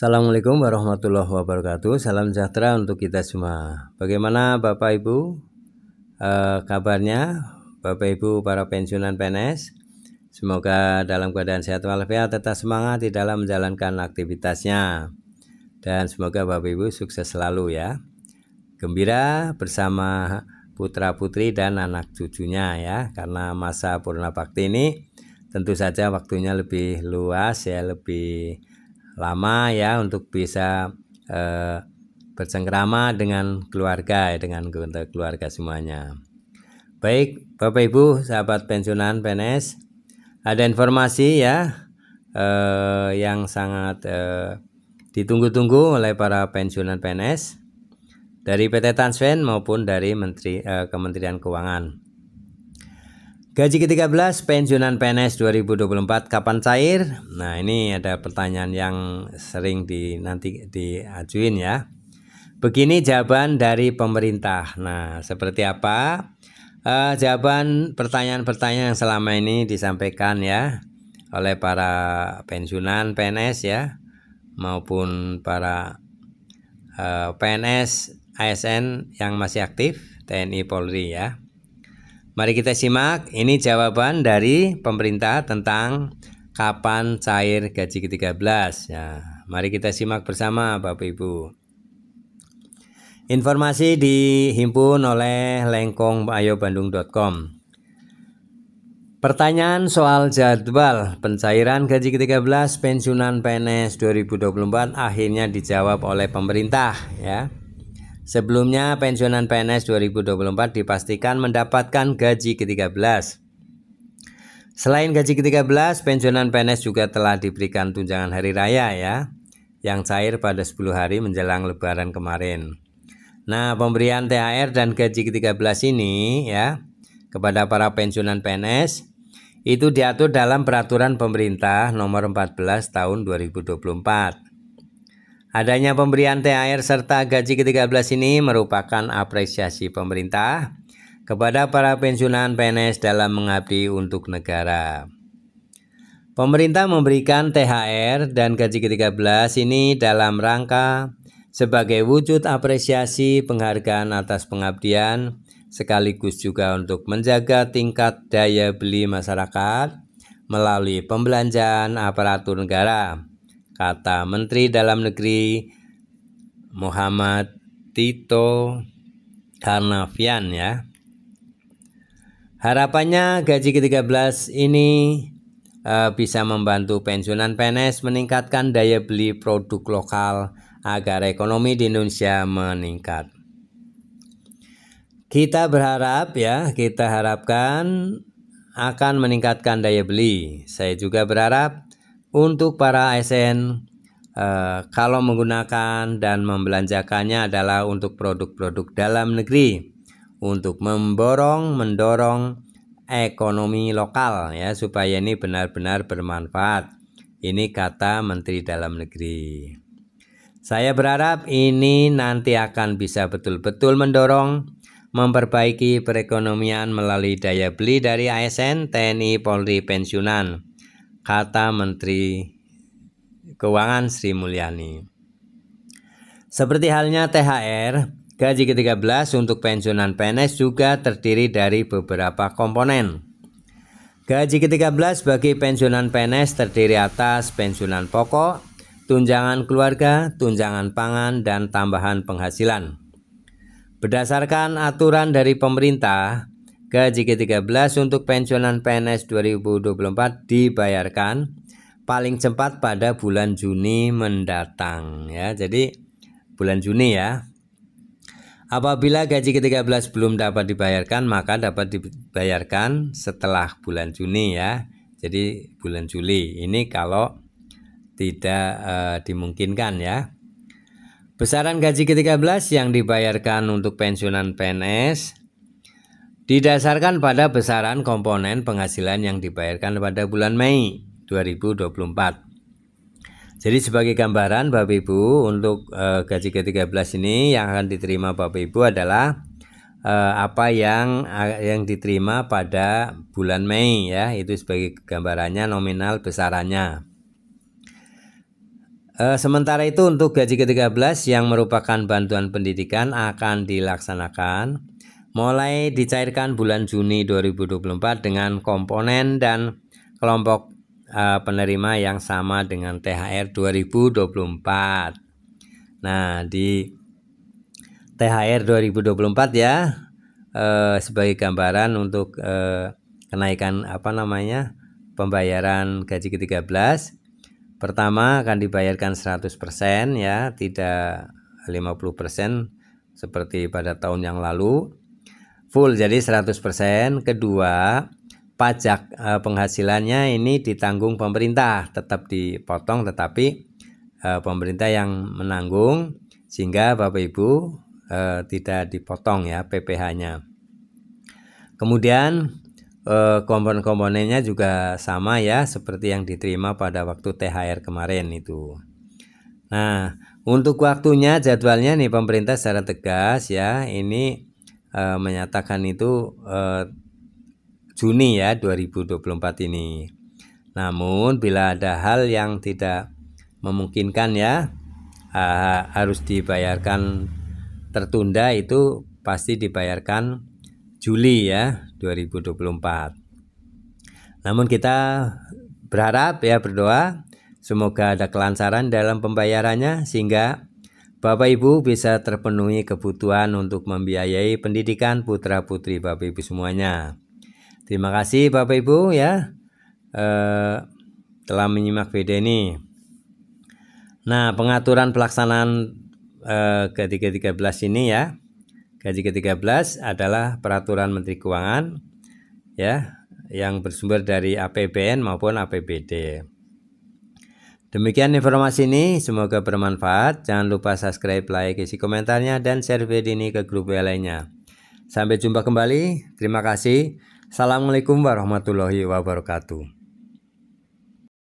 Assalamualaikum warahmatullahi wabarakatuh. Salam sejahtera untuk kita semua. Bagaimana Bapak Ibu eh, kabarnya? Bapak Ibu para pensiunan PNS. Semoga dalam keadaan sehat walafiat tetap semangat di dalam menjalankan aktivitasnya. Dan semoga Bapak Ibu sukses selalu ya. Gembira bersama putra-putri dan anak cucunya ya. Karena masa purna bakti ini tentu saja waktunya lebih luas ya, lebih lama ya untuk bisa eh, bercengkrama dengan keluarga ya, dengan keluarga semuanya. Baik, Bapak Ibu, sahabat pensiunan PNS, ada informasi ya eh, yang sangat eh, ditunggu-tunggu oleh para pensiunan PNS dari PT Tansven maupun dari Menteri eh, Kementerian Keuangan. Gaji ke-13 pensiunan PNS 2024 kapan cair? Nah, ini ada pertanyaan yang sering di nanti diajuin ya. Begini jawaban dari pemerintah. Nah, seperti apa? Uh, jawaban pertanyaan-pertanyaan yang selama ini disampaikan ya oleh para pensiunan PNS ya maupun para uh, eh, PNS ASN yang masih aktif TNI Polri ya. Mari kita simak, ini jawaban dari pemerintah tentang kapan cair gaji ke-13. Ya, mari kita simak bersama Bapak Ibu. Informasi dihimpun oleh lengkongayobandung.com. Pertanyaan soal jadwal pencairan gaji ke-13 pensiunan PNS 2024 akhirnya dijawab oleh pemerintah ya. Sebelumnya pensiunan PNS 2024 dipastikan mendapatkan gaji ke-13. Selain gaji ke-13, pensiunan PNS juga telah diberikan tunjangan hari raya ya, yang cair pada 10 hari menjelang lebaran kemarin. Nah, pemberian THR dan gaji ke-13 ini ya kepada para pensiunan PNS itu diatur dalam peraturan pemerintah nomor 14 tahun 2024. Adanya pemberian THR serta gaji ke-13 ini merupakan apresiasi pemerintah kepada para pensiunan PNS dalam mengabdi untuk negara. Pemerintah memberikan THR dan gaji ke-13 ini dalam rangka sebagai wujud apresiasi penghargaan atas pengabdian sekaligus juga untuk menjaga tingkat daya beli masyarakat melalui pembelanjaan aparatur negara kata Menteri Dalam Negeri Muhammad Tito Karnavian ya. Harapannya gaji ke-13 ini e, bisa membantu pensiunan PNS meningkatkan daya beli produk lokal agar ekonomi di Indonesia meningkat. Kita berharap ya, kita harapkan akan meningkatkan daya beli. Saya juga berharap untuk para ASN eh, kalau menggunakan dan membelanjakannya adalah untuk produk-produk dalam negeri untuk memborong mendorong ekonomi lokal ya supaya ini benar-benar bermanfaat. Ini kata Menteri Dalam Negeri. Saya berharap ini nanti akan bisa betul-betul mendorong memperbaiki perekonomian melalui daya beli dari ASN, TNI, Polri, pensiunan kata Menteri Keuangan Sri Mulyani. Seperti halnya THR, gaji ke-13 untuk pensiunan PNS juga terdiri dari beberapa komponen. Gaji ke-13 bagi pensiunan PNS terdiri atas pensiunan pokok, tunjangan keluarga, tunjangan pangan, dan tambahan penghasilan. Berdasarkan aturan dari pemerintah, Gaji ke-13 untuk pensiunan PNS 2024 dibayarkan paling cepat pada bulan Juni mendatang ya. Jadi bulan Juni ya. Apabila gaji ke-13 belum dapat dibayarkan maka dapat dibayarkan setelah bulan Juni ya. Jadi bulan Juli ini kalau tidak e, dimungkinkan ya. Besaran gaji ke-13 yang dibayarkan untuk pensiunan PNS didasarkan pada besaran komponen penghasilan yang dibayarkan pada bulan Mei 2024. Jadi sebagai gambaran Bapak Ibu untuk e, gaji ke-13 ini yang akan diterima Bapak Ibu adalah e, apa yang eh, yang diterima pada bulan Mei ya, itu sebagai gambarannya nominal besarannya. E, sementara itu untuk gaji ke-13 yang merupakan bantuan pendidikan akan dilaksanakan mulai dicairkan bulan Juni 2024 dengan komponen dan kelompok uh, penerima yang sama dengan THR 2024. Nah, di THR 2024 ya eh, sebagai gambaran untuk eh, kenaikan apa namanya pembayaran gaji ke-13 pertama akan dibayarkan 100% ya tidak 50% seperti pada tahun yang lalu full jadi 100%. Kedua, pajak eh, penghasilannya ini ditanggung pemerintah, tetap dipotong tetapi eh, pemerintah yang menanggung sehingga Bapak Ibu eh, tidak dipotong ya PPh-nya. Kemudian eh, komponen-komponennya juga sama ya seperti yang diterima pada waktu THR kemarin itu. Nah, untuk waktunya jadwalnya nih pemerintah secara tegas ya, ini uh, menyatakan itu uh, Juni ya 2024 ini. Namun bila ada hal yang tidak memungkinkan ya uh, harus dibayarkan tertunda itu pasti dibayarkan Juli ya 2024. Namun kita berharap ya berdoa semoga ada kelancaran dalam pembayarannya sehingga Bapak Ibu bisa terpenuhi kebutuhan untuk membiayai pendidikan putra-putri Bapak Ibu semuanya. Terima kasih Bapak Ibu ya eh, telah menyimak video ini. Nah, pengaturan pelaksanaan eh, gaji ke-13 ini ya. Gaji ke-13 adalah peraturan Menteri Keuangan ya yang bersumber dari APBN maupun APBD. Demikian informasi ini, semoga bermanfaat. Jangan lupa subscribe, like, isi komentarnya, dan share video ini ke grup lainnya. Sampai jumpa kembali, terima kasih. Assalamualaikum warahmatullahi wabarakatuh.